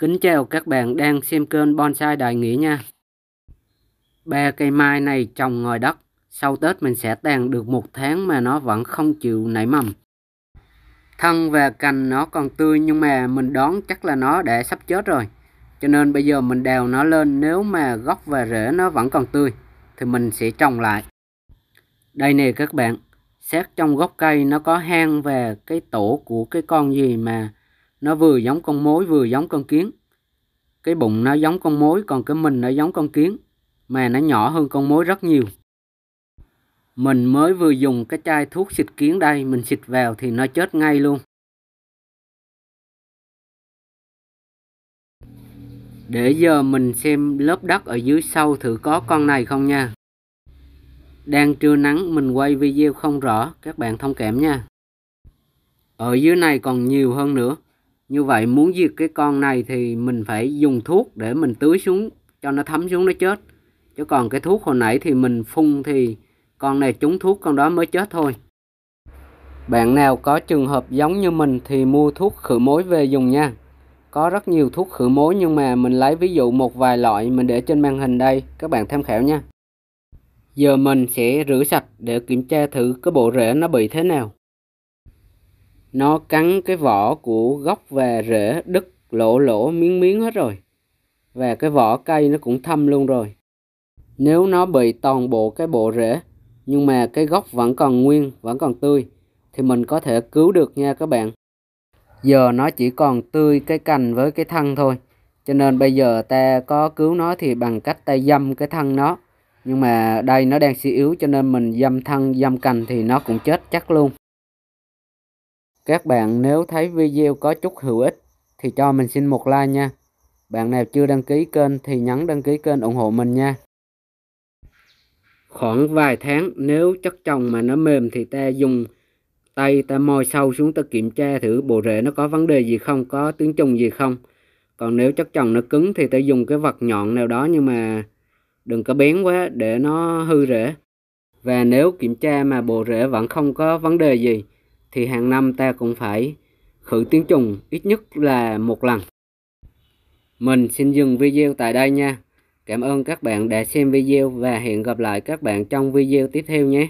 Kính chào các bạn đang xem kênh Bonsai Đại Nghĩa nha. Ba cây mai này trồng ngoài đất, sau Tết mình sẽ tàn được một tháng mà nó vẫn không chịu nảy mầm. Thân và cành nó còn tươi nhưng mà mình đoán chắc là nó đã sắp chết rồi. Cho nên bây giờ mình đào nó lên nếu mà gốc và rễ nó vẫn còn tươi thì mình sẽ trồng lại. Đây nè các bạn, xét trong gốc cây nó có hang và cái tổ của cái con gì mà nó vừa giống con mối vừa giống con kiến cái bụng nó giống con mối còn cái mình nó giống con kiến mà nó nhỏ hơn con mối rất nhiều mình mới vừa dùng cái chai thuốc xịt kiến đây mình xịt vào thì nó chết ngay luôn để giờ mình xem lớp đất ở dưới sâu thử có con này không nha đang trưa nắng mình quay video không rõ các bạn thông cảm nha ở dưới này còn nhiều hơn nữa như vậy muốn diệt cái con này thì mình phải dùng thuốc để mình tưới xuống cho nó thấm xuống nó chết chứ còn cái thuốc hồi nãy thì mình phun thì con này trúng thuốc con đó mới chết thôi bạn nào có trường hợp giống như mình thì mua thuốc khử mối về dùng nha có rất nhiều thuốc khử mối nhưng mà mình lấy ví dụ một vài loại mình để trên màn hình đây các bạn tham khảo nha giờ mình sẽ rửa sạch để kiểm tra thử cái bộ rễ nó bị thế nào nó cắn cái vỏ của gốc và rễ đứt lỗ lỗ miếng miếng hết rồi và cái vỏ cây nó cũng thâm luôn rồi nếu nó bị toàn bộ cái bộ rễ nhưng mà cái gốc vẫn còn nguyên vẫn còn tươi thì mình có thể cứu được nha các bạn giờ nó chỉ còn tươi cái cành với cái thân thôi cho nên bây giờ ta có cứu nó thì bằng cách ta dâm cái thân nó nhưng mà đây nó đang suy yếu cho nên mình dâm thân dâm cành thì nó cũng chết chắc luôn các bạn nếu thấy video có chút hữu ích thì cho mình xin một like nha. Bạn nào chưa đăng ký kênh thì nhấn đăng ký kênh ủng hộ mình nha. Khoảng vài tháng nếu chất trồng mà nó mềm thì ta dùng tay ta moi sâu xuống ta kiểm tra thử bộ rễ nó có vấn đề gì không, có tiếng trùng gì không. Còn nếu chất trồng nó cứng thì ta dùng cái vật nhọn nào đó nhưng mà đừng có bén quá để nó hư rễ. Và nếu kiểm tra mà bộ rễ vẫn không có vấn đề gì thì hàng năm ta cũng phải khử tiếng trùng ít nhất là một lần. Mình xin dừng video tại đây nha. Cảm ơn các bạn đã xem video và hẹn gặp lại các bạn trong video tiếp theo nhé.